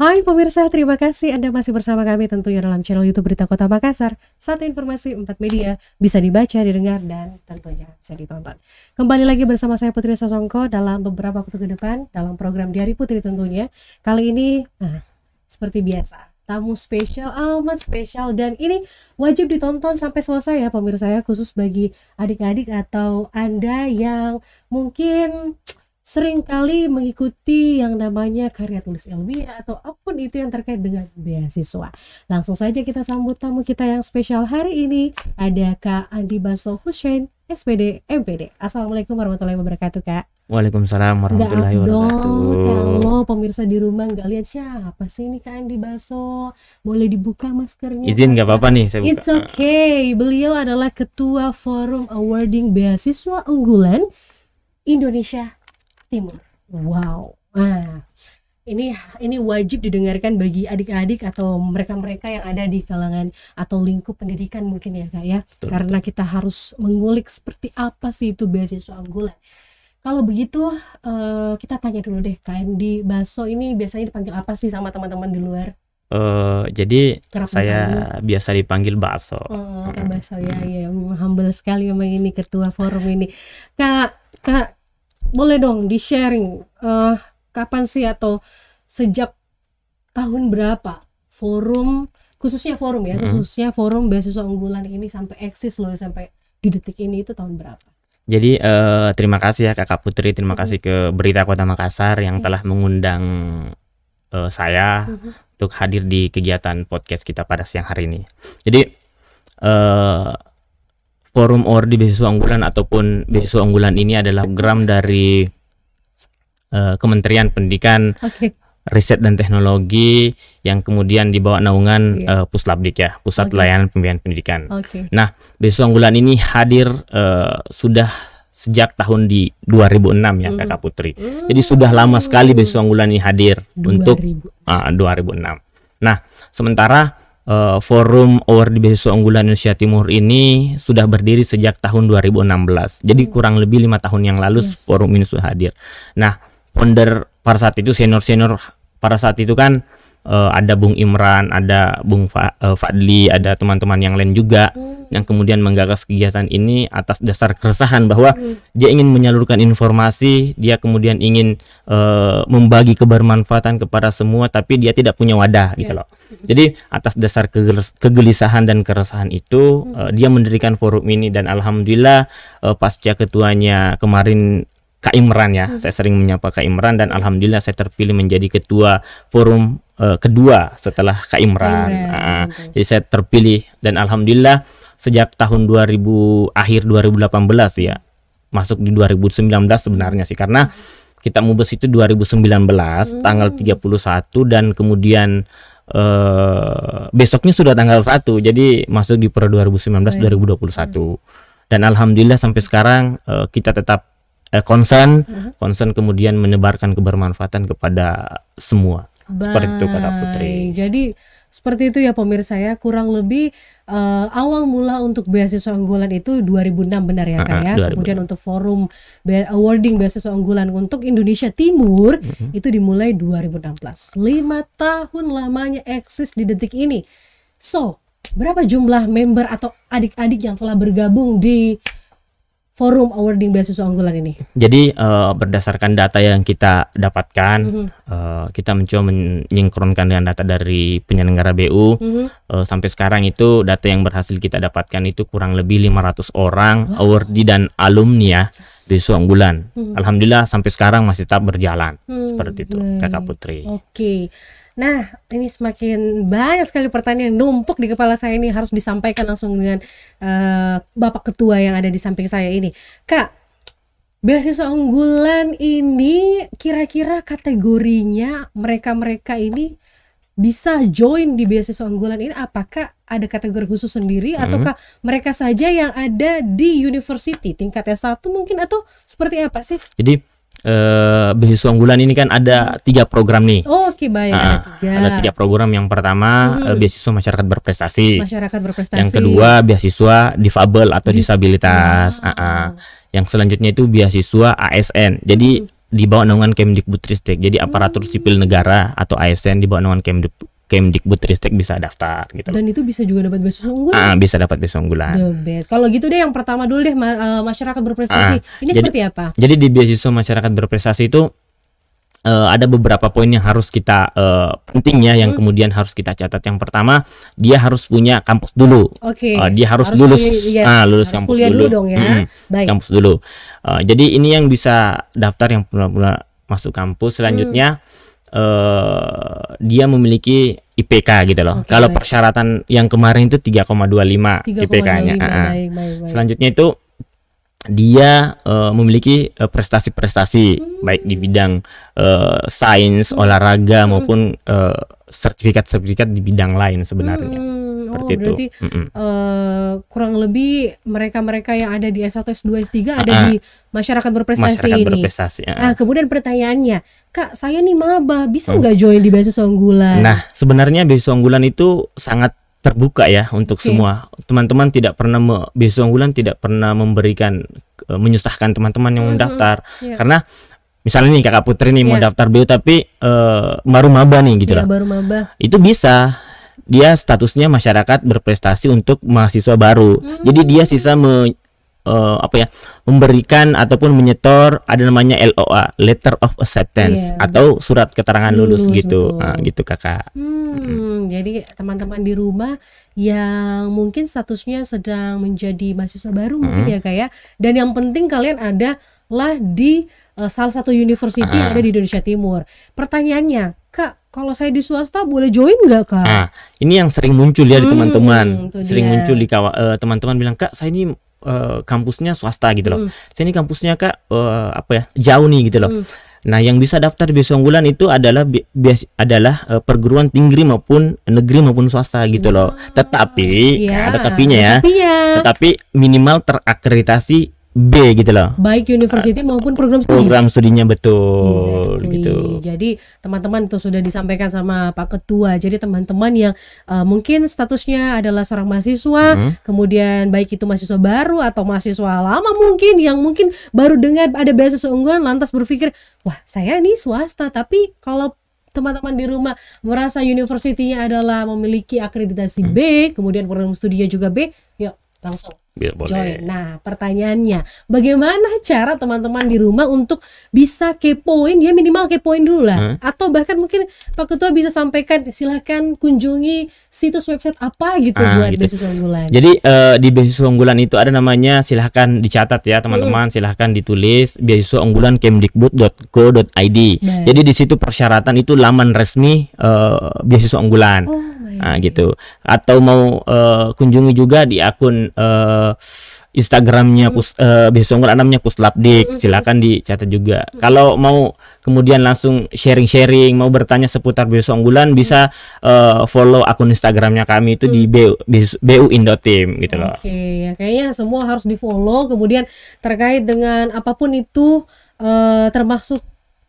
Hai pemirsa, terima kasih Anda masih bersama kami tentunya dalam channel YouTube Berita Kota Makassar. Satu informasi, empat media bisa dibaca, didengar, dan tentunya bisa ditonton. Kembali lagi bersama saya Putri Sosongko dalam beberapa waktu ke depan dalam program Diari Putri tentunya. Kali ini, nah, seperti biasa, tamu spesial amat spesial dan ini wajib ditonton sampai selesai ya pemirsa ya khusus bagi adik-adik atau anda yang mungkin seringkali mengikuti yang namanya karya tulis ilmiah atau apapun itu yang terkait dengan beasiswa. Langsung saja kita sambut tamu kita yang spesial hari ini, ada Kak Andi Baso Hussein, SPD, MPD. Assalamualaikum warahmatullahi wabarakatuh, Kak. Waalaikumsalam warahmatullahi wabarakatuh. Kalau pemirsa di rumah nggak lihat siapa sih ini Kak Andi Baso, boleh dibuka maskernya. Izin nggak apa-apa nih saya buka. It's okay. Beliau adalah Ketua Forum Awarding Beasiswa Unggulan Indonesia Timur. Wow. Nah, ini ini wajib didengarkan bagi adik-adik atau mereka-mereka yang ada di kalangan atau lingkup pendidikan mungkin ya kak ya betul, karena kita harus mengulik seperti apa sih itu beasiswa unggulan kalau begitu uh, kita tanya dulu deh kak di Baso ini biasanya dipanggil apa sih sama teman-teman di luar Uh, jadi Kerap saya dipanggil. biasa dipanggil Baso. Oh, Kak Baso ya, hmm. ya humble sekali memang ini ketua forum ini. Kak, Kak boleh dong di sharing uh, eh, kapan sih atau sejak tahun berapa forum khususnya forum ya hmm khususnya forum beasiswa unggulan ini sampai eksis loh sampai di detik ini itu tahun berapa? Jadi uh, terima kasih ya Kakak Putri, terima hmm kasih ke Berita Kota Makassar yang yes. telah mengundang uh, saya hmm untuk hadir di kegiatan podcast kita pada siang hari ini. Jadi uh, Forum Ordi Beasiswa Unggulan ataupun Beasiswa Unggulan ini adalah program dari uh, Kementerian Pendidikan okay. Riset dan Teknologi yang kemudian dibawa naungan yeah. Iya. uh, Puslabdik ya, Pusat okay. Layanan Pembiayaan Pendidikan. Okay. Nah, Beasiswa Unggulan ini hadir uh, sudah sejak tahun di 2006 ya mm. Kakak Putri. Mm. Jadi sudah lama sekali Beasiswa Unggulan ini hadir 2000. untuk uh, ah, 2006. Nah, sementara uh, forum award beasiswa unggulan Indonesia Timur ini sudah berdiri sejak tahun 2016. Jadi hmm. kurang lebih lima tahun yang lalu yes. forum ini sudah hadir. Nah, founder pada saat itu senior-senior pada saat itu kan uh, ada Bung Imran, ada Bung Fa, uh, Fadli, ada teman-teman yang lain juga hmm. yang kemudian menggagas kegiatan ini atas dasar keresahan bahwa hmm. dia ingin menyalurkan informasi, dia kemudian ingin uh, membagi kebermanfaatan kepada semua tapi dia tidak punya wadah yeah. gitu loh. Jadi atas dasar kegelisahan dan keresahan itu hmm. uh, dia mendirikan forum ini dan alhamdulillah uh, pasca ketuanya kemarin Kak Imran ya, hmm. saya sering menyapa Kak Imran dan alhamdulillah saya terpilih menjadi ketua forum uh, kedua setelah Kak Imran. Imran. Uh, Jadi saya terpilih dan alhamdulillah sejak tahun 2000 akhir 2018 ya. Masuk di 2019 sebenarnya sih karena kita mubes itu 2019 hmm. tanggal 31 dan kemudian uh, besoknya sudah tanggal 1. Jadi masuk di per 2019 dua 2021. Hmm. Dan alhamdulillah sampai sekarang uh, kita tetap eh, konsen, uh hmm. -huh. kemudian menebarkan kebermanfaatan kepada semua. Baik. Seperti itu kata Putri. Jadi seperti itu ya pemirsa ya, kurang lebih uh, awal mula untuk beasiswa unggulan itu 2006 benar ya Kak ya. Kemudian untuk forum be awarding beasiswa unggulan untuk Indonesia Timur uh mm-hmm. -huh. itu dimulai 2016. lima tahun lamanya eksis di detik ini. So, berapa jumlah member atau adik-adik yang telah bergabung di forum awarding beasiswa unggulan ini? Jadi uh, berdasarkan data yang kita dapatkan, mm -hmm. uh, kita mencoba menyinkronkan dengan data dari penyelenggara BU. Mm -hmm. uh, eh, sampai sekarang itu data yang berhasil kita dapatkan itu kurang lebih 500 orang wow. awardee dan alumni ya yes. beasiswa unggulan. Mm -hmm. Alhamdulillah sampai sekarang masih tetap berjalan mm -hmm. seperti itu, Kakak Putri. Oke. Okay. Nah, ini semakin banyak sekali pertanyaan yang numpuk di kepala saya ini harus disampaikan langsung dengan uh, Bapak Ketua yang ada di samping saya ini. Kak, beasiswa unggulan ini kira-kira kategorinya mereka-mereka ini bisa join di beasiswa unggulan ini apakah ada kategori khusus sendiri hmm. ataukah mereka saja yang ada di university tingkat S1 mungkin atau seperti apa sih? Jadi eh, beasiswa unggulan ini kan ada tiga program nih. Oh, oke okay, baik. Nah, ada ah. tiga. Ada tiga program. Yang pertama hmm. Eh, beasiswa masyarakat berprestasi. Masyarakat berprestasi. Yang kedua beasiswa difabel atau Di disabilitas. Wow. Uh -uh. Yang selanjutnya itu beasiswa ASN. Jadi hmm. di bawah naungan Kemdikbudristek. Jadi hmm. aparatur sipil negara atau ASN di bawah naungan Kemdikbud Kemdikbudristek bisa daftar gitu. Dan itu bisa juga dapat beasiswa unggulan. Ah, bisa dapat beasiswa unggulan. The best. Kalau gitu deh yang pertama dulu deh ma eh, masyarakat berprestasi. Ah, Ini jadi, seperti apa? Jadi di beasiswa masyarakat berprestasi itu uh, ada beberapa poin yang harus kita uh, penting ya yang hmm. kemudian harus kita catat. Yang pertama, dia harus punya kampus dulu. Oke. Okay. Uh, dia harus, harus lulus kuliah, yes. ah, lulus harus kampus dulu. dulu dong ya. Hmm, Baik. Kampus dulu. Uh, jadi ini yang bisa daftar yang pula-pula masuk kampus hmm. selanjutnya hmm uh, dia memiliki IPK gitu loh. Okay, Kalau persyaratan yang kemarin itu 3,25 IPK-nya. Ah, ah. Selanjutnya itu dia uh, memiliki eh, prestasi-prestasi hmm. baik di bidang uh, sains, hmm. olahraga hmm. maupun sertifikat-sertifikat uh, di bidang lain sebenarnya. Hmm oh, berarti mm -mm. Uh, kurang lebih mereka-mereka yang ada di S1, S2, S3 ada uh di masyarakat berprestasi masyarakat ini. Berprestasi, uh Nah, kemudian pertanyaannya, Kak, saya nih maba, bisa hmm. nggak hmm. join di beasiswa unggulan? Nah, sebenarnya beasiswa unggulan itu sangat terbuka ya untuk okay. semua. Teman-teman tidak pernah me, beasiswa unggulan tidak pernah memberikan uh, menyusahkan teman-teman yang mm-hmm. mendaftar mm -hmm. yeah. karena misalnya nih kakak putri nih yeah. mau iya. daftar BU tapi uh, baru maba nih gitu yeah, lah. baru maba. Itu bisa dia statusnya masyarakat berprestasi untuk mahasiswa baru. Hmm. Jadi dia sisa me, uh, apa ya memberikan ataupun menyetor ada namanya LOA letter of acceptance yeah. atau surat keterangan lulus, lulus gitu ah, gitu kakak hmm, hmm. jadi teman-teman di rumah yang mungkin statusnya sedang menjadi mahasiswa baru hmm. mungkin ya kak ya dan yang penting kalian ada lah di uh, salah satu university uh. yang ada di Indonesia Timur pertanyaannya kak kalau saya di swasta boleh join nggak kak? Nah, ini yang sering muncul ya di hmm, teman-teman, sering dia. muncul di kawa eh, teman-teman bilang kak saya ini uh, kampusnya swasta gitu loh, hmm. saya ini kampusnya kak uh, apa ya jauh nih gitu loh. Hmm. Nah yang bisa daftar beasiswa unggulan itu adalah bias adalah uh, perguruan tinggi maupun negeri maupun swasta gitu wow. loh. Hmm. Tetapi, iya. ya. ada tapinya ya. Tetapi, ya. Tetapi minimal terakreditasi B gitu loh. Baik university maupun program studi. Program studinya betul exactly. gitu. Jadi teman-teman itu sudah disampaikan sama Pak Ketua. Jadi teman-teman yang uh, mungkin statusnya adalah seorang mahasiswa, hmm. kemudian baik itu mahasiswa baru atau mahasiswa lama mungkin yang mungkin baru dengar ada beasiswa unggulan lantas berpikir, "Wah, saya ini swasta, tapi kalau teman-teman di rumah merasa universitinya adalah memiliki akreditasi hmm. B, kemudian program studinya juga B, yuk langsung boleh. join. Nah, pertanyaannya, bagaimana cara teman-teman di rumah untuk bisa kepoin? Ya minimal kepoin dulu lah. Hmm? Atau bahkan mungkin Pak Ketua bisa sampaikan, silahkan kunjungi situs website apa gitu ah, buat gitu. beasiswa unggulan. Jadi uh, di beasiswa unggulan itu ada namanya, silahkan dicatat ya teman-teman, hmm. silahkan ditulis beasiswa unggulan kemdikbud.co.id. Jadi di situ persyaratan itu laman resmi uh, beasiswa unggulan. Oh, nah, gitu. Atau mau uh, kunjungi juga di akun uh, uh, Instagramnya hmm. pus uh, eh, beasiswa unggul anamnya puslapdik hmm. silakan dicatat juga hmm. kalau mau kemudian langsung sharing-sharing mau bertanya seputar beasiswa unggulan bisa uh, follow akun Instagramnya kami itu di BU, BU Indotim gitu loh oke ya kayaknya semua harus di follow kemudian terkait dengan apapun itu uh, termasuk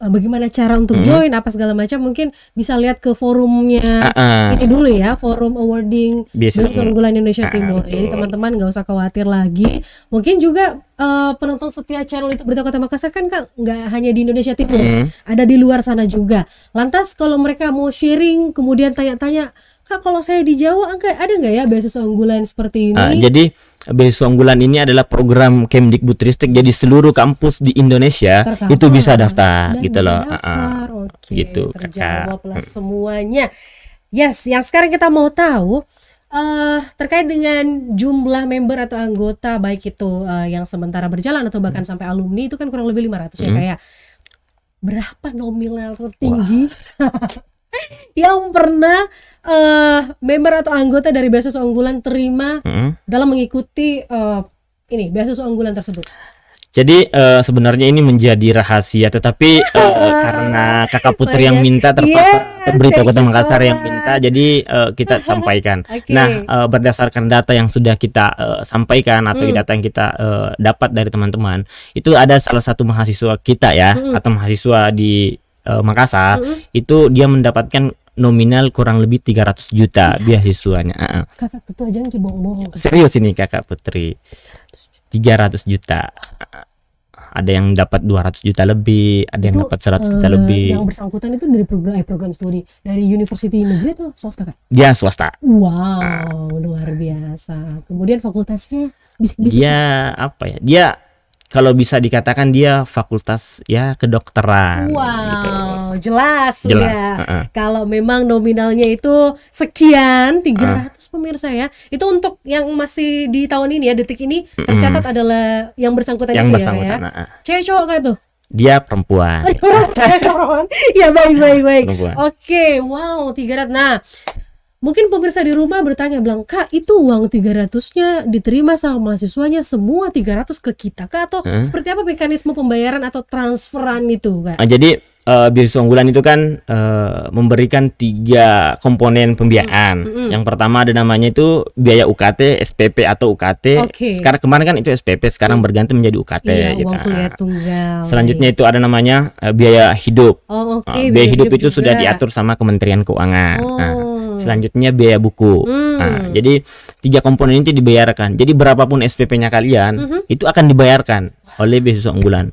Eh, bagaimana cara untuk hmm. join apa segala macam mungkin bisa lihat ke forumnya uh -uh. ini dulu ya forum awarding Beasiswa Unggulan Indonesia ah, Timur ini jadi teman-teman nggak usah khawatir lagi mungkin juga uh, penonton setia channel itu berita kota Makassar kan kan nggak hanya di Indonesia Timur hmm. ada di luar sana juga lantas kalau mereka mau sharing kemudian tanya-tanya Kak kalau saya di Jawa enggak ada nggak ya beasiswa unggulan seperti ini? Uh, jadi beasiswa unggulan ini adalah program Kemdikbudristek jadi seluruh kampus di Indonesia itu bisa daftar dan gitu bisa loh. Daftar. Uh, uh, Oke, gitu lah semuanya. Yes, yang sekarang kita mau tahu uh, terkait dengan jumlah member atau anggota baik itu uh, yang sementara berjalan atau bahkan hmm. sampai alumni itu kan kurang lebih 500 ya, hmm. ya kayak berapa nominal tertinggi? yang pernah uh, member atau anggota dari beasiswa unggulan terima hmm. dalam mengikuti uh, ini beasiswa unggulan tersebut. Jadi uh, sebenarnya ini menjadi rahasia, tetapi uh, karena kakak putri yang ya. minta terpapar yeah, berita kota Makassar yang minta, jadi uh, kita sampaikan. okay. Nah uh, berdasarkan data yang sudah kita uh, sampaikan atau hmm. data yang kita uh, dapat dari teman-teman, itu ada salah satu mahasiswa kita ya hmm. atau mahasiswa di uh, Makassar mm -hmm. itu dia mendapatkan nominal kurang lebih 300 juta beasiswanya. Uh -huh. Kakak ketua jangan bohong-bohong. Serius ini Kakak Putri. 300 juta. 300 juta. ada yang dapat 200 juta lebih, ada yang dapat 100 juta uh, lebih. Yang bersangkutan itu dari program eh, program studi dari university negeri atau swasta kan? Dia swasta. Wow, uh. luar biasa. Kemudian fakultasnya bisa-bisa. Dia apa ya? Dia kalau bisa dikatakan dia fakultas ya kedokteran. Gitu. Wow, gitu. jelas, jelas ya. Uh -uh. Kalau memang nominalnya itu sekian 300 uh. pemirsa ya. Itu untuk yang masih di tahun ini ya detik ini tercatat mm adalah yang bersangkutan yang ya, bersangkutan, ya. Cewek cowok kan tuh? dia perempuan. ya baik baik baik. Oke, okay, wow 300. Nah, Mungkin pemirsa di rumah bertanya bilang, "Kak, itu uang 300-nya diterima sama mahasiswanya semua 300 ke kita kak atau hmm? seperti apa mekanisme pembayaran atau transferan itu, Kak?" Ah, jadi uh, eh, bisnis unggulan itu kan uh, memberikan tiga komponen pembiayaan. Hmm, hmm. -hmm. Yang pertama ada namanya itu biaya UKT, SPP atau UKT. Okay. Sekarang kemarin kan itu SPP, sekarang hmm. berganti menjadi UKT. Iya, gitu. uang kuliah ah. tunggal. Selanjutnya itu ada namanya uh, biaya hidup. Oh, okay. uh, biaya, biaya hidup, hidup itu juga. sudah diatur sama Kementerian Keuangan. Ah. Oh. Nah. Iya. Selanjutnya biaya buku. Hmm. Nah, jadi tiga komponen itu dibayarkan. Jadi berapapun SPP-nya kalian, mm -hmm. itu akan dibayarkan oleh beasiswa unggulan.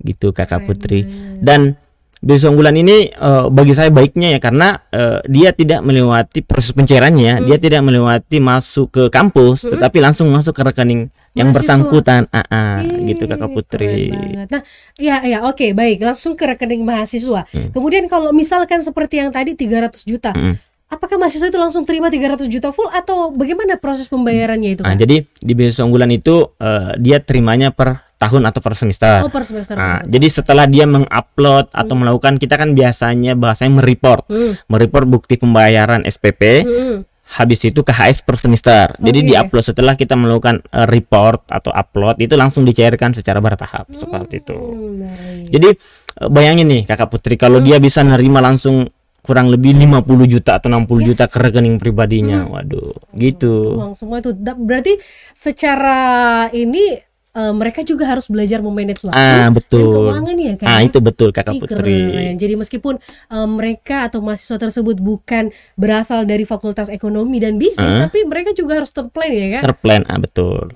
Gitu Kakak Putri. Dan beasiswa unggulan ini uh, bagi saya baiknya ya karena uh, dia tidak melewati proses pencairannya, ya. hmm. dia tidak melewati masuk ke kampus, hmm. tetapi langsung masuk ke rekening yang Masih bersangkutan, ah, ah Hei, gitu kakak Putri. Nah, ya ya oke okay, baik langsung ke rekening mahasiswa. Hmm. Kemudian kalau misalkan seperti yang tadi 300 juta. Hmm apakah mahasiswa itu langsung terima 300 juta full atau bagaimana proses pembayarannya itu? Kan? Nah, jadi di beasiswa unggulan itu uh, dia terimanya per tahun atau per semester. Oh, per semester. Nah, jadi setelah dia mengupload hmm. atau melakukan kita kan biasanya bahasanya mereport. Hmm. Mereport bukti pembayaran SPP. Hmm. Habis itu KHS per semester. Okay. Jadi upload setelah kita melakukan eh, report atau upload itu langsung dicairkan secara bertahap hmm. seperti itu. Hmm, jadi eh, bayangin nih Kakak Putri kalau hmm. dia bisa nerima langsung kurang lebih 50 juta atau 60 yes. juta ke rekening pribadinya. Hmm. Waduh, gitu. Uang semua itu berarti secara ini uh, mereka juga harus belajar memanage waktu ah, betul. dan keuangan ya kan? Ah ya? itu betul Kakak Putri. Keren. Jadi meskipun uh, mereka atau mahasiswa tersebut bukan berasal dari Fakultas Ekonomi dan Bisnis, uh tapi mereka juga harus terplan ya kan? Terplan, ah betul.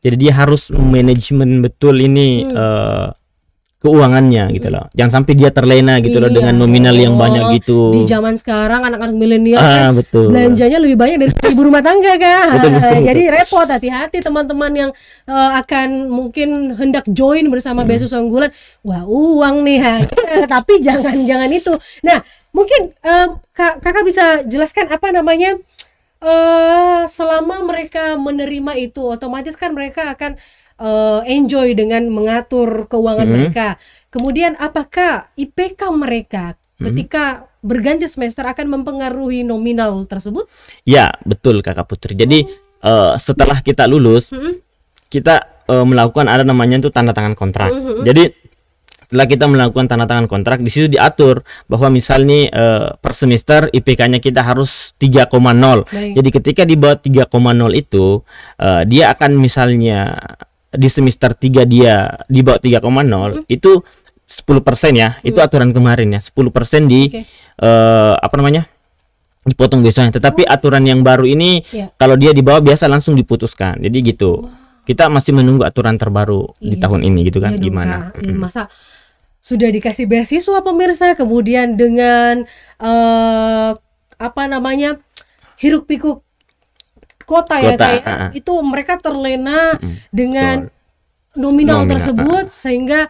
Jadi dia harus manajemen betul ini hmm. Eh, keuangannya hmm. gitu loh. Jangan sampai dia terlena gitu iya. loh dengan nominal yang oh, banyak gitu. Di zaman sekarang anak-anak milenial ah, kan betul. belanjanya lebih banyak dari ibu rumah tangga kan. Betul, betul, Jadi betul. repot hati-hati teman-teman yang uh, akan mungkin hendak join bersama hmm. beasiswa unggulan. Wah, uang nih. Tapi jangan-jangan itu. Nah, mungkin uh, kak, Kakak bisa jelaskan apa namanya? Uh, selama mereka menerima itu otomatis kan mereka akan uh, enjoy dengan mengatur keuangan hmm. mereka. Kemudian apakah IPK mereka hmm. ketika berganti semester akan mempengaruhi nominal tersebut? Ya, betul Kakak Putri. Jadi oh. uh, setelah kita lulus, hmm. kita uh, melakukan ada namanya itu tanda tangan kontrak. Hmm. Jadi setelah kita melakukan tanda tangan kontrak di situ diatur bahwa misalnya uh, per semester IPK-nya kita harus 3,0. Jadi ketika di bawah 3,0 itu uh, dia akan misalnya di semester 3 dia di bawah 3,0 hmm. itu 10% ya. Hmm. Itu aturan kemarin ya. 10% di okay. uh, eh, apa namanya? dipotong biasanya. Tetapi oh. aturan yang baru ini yeah. kalau dia di bawah biasa langsung diputuskan. Jadi gitu. Wow. Kita masih menunggu aturan terbaru iya. di tahun ini gitu kan ya, gimana. Iya, hmm. masa sudah dikasih beasiswa pemirsa kemudian dengan uh, apa namanya? hiruk pikuk kota, kota ya kayak uh, itu mereka terlena uh, dengan nominal, nominal tersebut ah. sehingga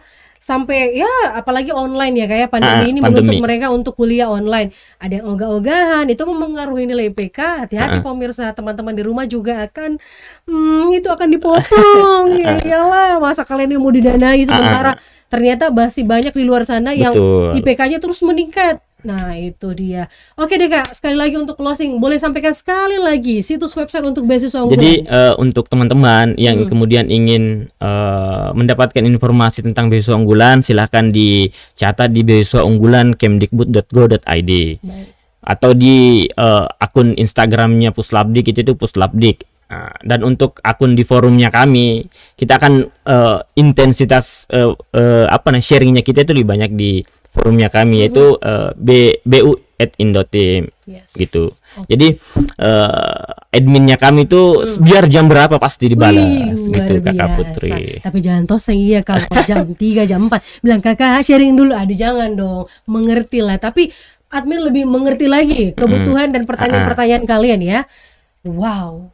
sampai ya apalagi online ya kayak pandemi uh, ini pandemi. menuntut mereka untuk kuliah online ada yang ogah-ogahan itu mempengaruhi nilai IPK hati-hati uh, pemirsa teman-teman di rumah juga akan hmm, itu akan dipotong ya iyalah masa kalian yang mau didanai sementara uh, ternyata masih banyak di luar sana Betul. yang IPK-nya terus meningkat Nah, itu dia. Oke deh Kak, sekali lagi untuk closing, boleh sampaikan sekali lagi situs website untuk beasiswa unggulan. Jadi uh, untuk teman-teman yang hmm. kemudian ingin uh, mendapatkan informasi tentang beasiswa unggulan, silahkan dicatat di beasiswa unggulan kemdikbud.go.id. Atau di uh, akun Instagramnya Puslabdik itu itu Puslabdik. Nah, dan untuk akun di forumnya kami, kita akan uh, intensitas uh, uh, apa nah sharingnya kita itu lebih banyak di forumnya kami yaitu mm B, BU at yes. gitu. Okay. Jadi uh, adminnya kami itu hmm. biar jam berapa pasti dibalas Wih, gitu biasa. Kakak Putri. Tapi jangan toseng iya kalau jam 3 jam 4 bilang Kakak sharing dulu. Aduh jangan dong. Mengerti lah tapi admin lebih mengerti lagi hmm. kebutuhan hmm. dan pertanyaan-pertanyaan ah, ah. kalian ya. Wow.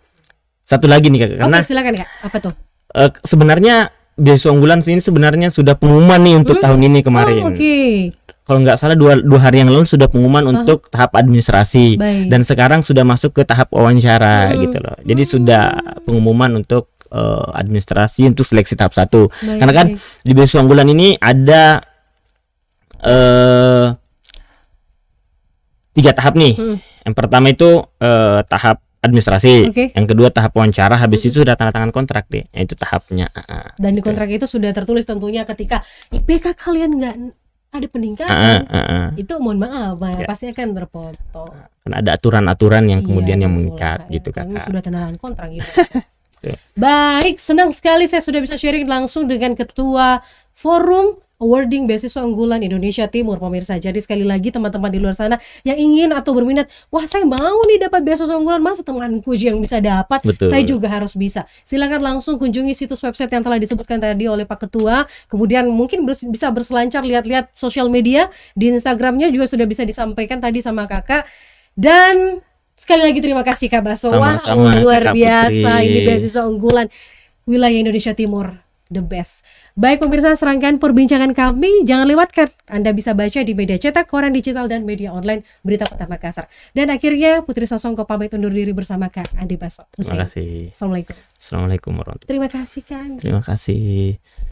Satu lagi nih Kakak karena silakan Kak. Apa tuh? Uh, sebenarnya beasiswa unggulan ini sebenarnya sudah pengumuman nih untuk hmm? tahun ini kemarin. Oh, okay. Kalau nggak salah dua, dua hari yang lalu sudah pengumuman uh. untuk tahap administrasi Baik. dan sekarang sudah masuk ke tahap wawancara hmm. gitu loh. Jadi hmm. sudah pengumuman untuk uh, administrasi untuk seleksi tahap satu. Baik. Karena kan di beasiswa unggulan ini ada uh, tiga tahap nih. Hmm. Yang pertama itu uh, tahap administrasi. Okay. Yang kedua tahap wawancara, habis hmm. itu sudah tanda tangan kontrak deh. Nah, itu tahapnya. Ah, ah, dan di gitu. kontrak itu sudah tertulis tentunya ketika IPK kalian nggak ada peningkatan, uh, uh, uh. itu mohon maaf, ya. pasti akan terpotong. Kan ada aturan-aturan yang iya, kemudian iya, yang mengikat gitu kan. Sudah tanda tangan kontrak gitu. Baik, senang sekali saya sudah bisa sharing langsung dengan ketua forum awarding beasiswa unggulan Indonesia Timur pemirsa. Jadi sekali lagi teman-teman di luar sana yang ingin atau berminat, wah saya mau nih dapat beasiswa unggulan, masa temanku yang bisa dapat, Betul. saya juga harus bisa. Silakan langsung kunjungi situs website yang telah disebutkan tadi oleh Pak Ketua. Kemudian mungkin bers bisa berselancar lihat-lihat sosial media di Instagramnya juga sudah bisa disampaikan tadi sama Kakak. Dan sekali lagi terima kasih Kak Baso. Wah, luar Kak biasa Putri. ini beasiswa unggulan wilayah Indonesia Timur the best. Baik pemirsa, serangkaian perbincangan kami jangan lewatkan. Anda bisa baca di media cetak, koran digital, dan media online berita Kota Makassar. Dan akhirnya Putri Sasongko pamit undur diri bersama Kak Andi Baso. Terima kasih. Assalamualaikum. Assalamualaikum warahmatullahi Terima kasih Kak Terima kasih.